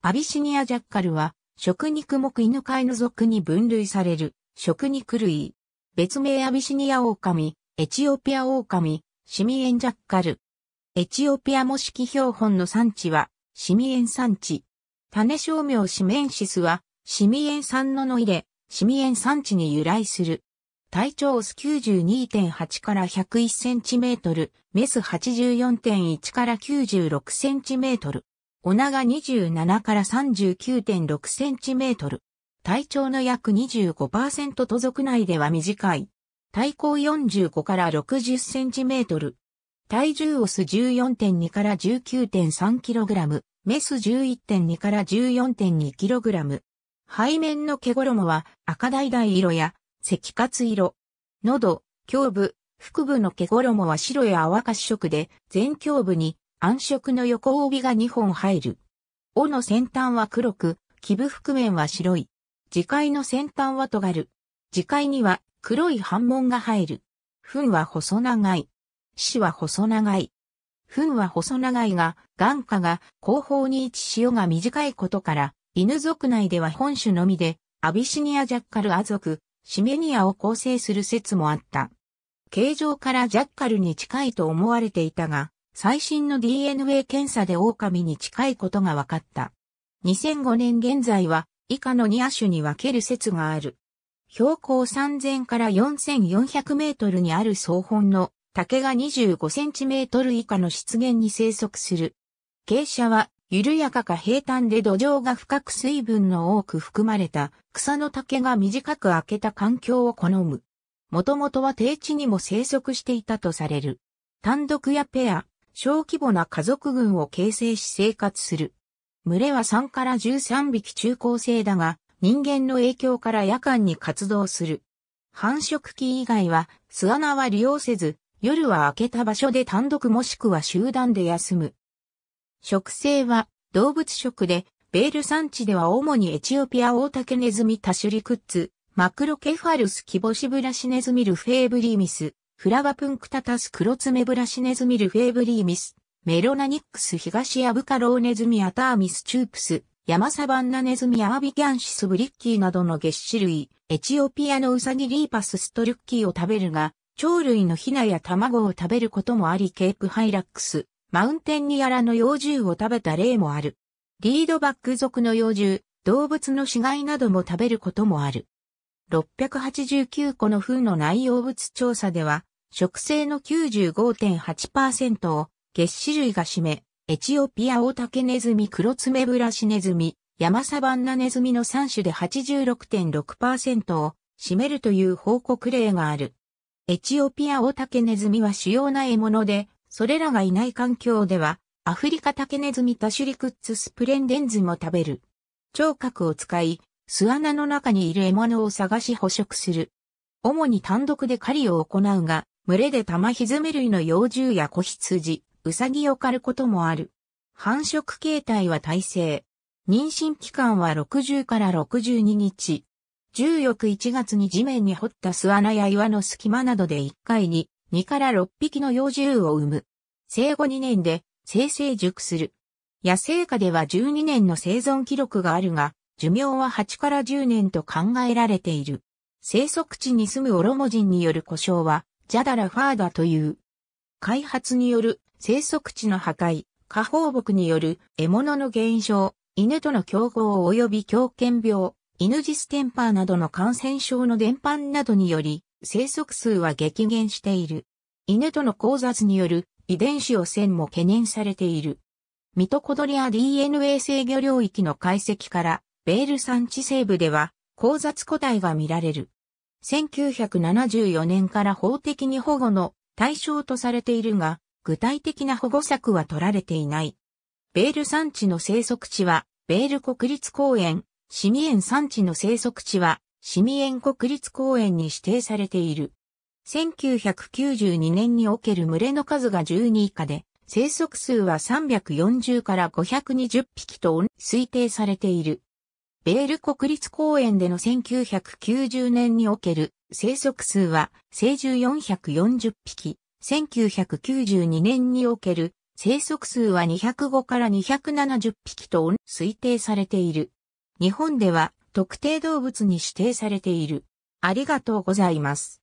アビシニアジャッカルは、食肉目犬飼いの属に分類される、食肉類。別名アビシニア狼、エチオピア狼、シミエンジャッカル。エチオピア模式標本の産地は、シミエン産地。種商名シメンシスは、シミエン産のノ入れ、シミエン産地に由来する。体長ス92.8から101センチメートル、メス84.1から96センチメートル。お長27から3 9 6トル。体長の約25%と族内では短い。体高45から6 0トル。体重オス14.2から1 9 3ラム。メス11.2から1 4 2ラム。背面の毛衣は赤橙色や赤活色。喉、胸部、腹部の毛衣は白や淡褐色で、全胸部に暗色の横帯が2本入る。尾の先端は黒く、基部覆面は白い。磁界の先端は尖る。磁界には黒い反紋が入る。糞は細長い。死は細長い。糞は細長いが、眼下が後方に位置うが短いことから、犬族内では本種のみで、アビシニアジャッカルア族、シメニアを構成する説もあった。形状からジャッカルに近いと思われていたが、最新の DNA 検査で狼に近いことが分かった。2005年現在は以下の2亜種に分ける説がある。標高3000から4400メートルにある草本の竹が25センチメートル以下の湿原に生息する。傾斜は緩やかか平坦で土壌が深く水分の多く含まれた草の竹が短く開けた環境を好む。もともとは低地にも生息していたとされる。単独やペア、小規模な家族群を形成し生活する。群れは3から13匹中高生だが、人間の影響から夜間に活動する。繁殖期以外は巣穴は利用せず、夜は開けた場所で単独もしくは集団で休む。食性は動物食で、ベール産地では主にエチオピアオオタケネズミタシュリクッツ、マクロケファルスキボシブラシネズミルフェーブリーミス、フラワプンクタタスクロツメブラシネズミルフェーブリーミス、メロナニックス東アブカローネズミアターミスチュープス、ヤマサバンナネズミアービキャンシスブリッキーなどの月種類、エチオピアのウサギリーパスストルッキーを食べるが、鳥類のヒナや卵を食べることもありケープハイラックス、マウンテンニアラの幼獣を食べた例もある。リードバック属の幼獣、動物の死骸なども食べることもある。689個の風の内容物調査では、植生の95.8%を月種類が占め、エチオピアオオタケネズミ黒爪ブラシネズミ、ヤマサバンナネズミの3種で86.6%を占めるという報告例がある。エチオピアオタケネズミは主要な獲物で、それらがいない環境では、アフリカタケネズミタシュリクッツスプレンデンズも食べる。聴覚を使い、巣穴の中にいる獲物を探し捕食する。主に単独で狩りを行うが、群れで玉ひずめ類の幼獣や子羊、うさぎを狩ることもある。繁殖形態は耐性。妊娠期間は60から62日。重翌1月に地面に掘った巣穴や岩の隙間などで1回に2から6匹の幼獣を産む。生後2年で生成熟する。野生下では12年の生存記録があるが、寿命は8から10年と考えられている。生息地に住むオロモジンによる故障は、ジャダラファーダという。開発による生息地の破壊、下放牧による獲物の減少、犬との競合及び狂犬病、犬ジステンパーなどの感染症の伝播などにより、生息数は激減している。犬との交雑による遺伝子汚染も懸念されている。ミトコドリア DNA 制御領域の解析から、ベール産地西部では、交雑個体が見られる。1974年から法的に保護の対象とされているが、具体的な保護策は取られていない。ベール山地の生息地は、ベール国立公園、シミエン山地の生息地は、シミエン国立公園に指定されている。1992年における群れの数が12以下で、生息数は340から520匹と推定されている。ベール国立公園での1990年における生息数は成獣440匹、1992年における生息数は205から270匹と推定されている。日本では特定動物に指定されている。ありがとうございます。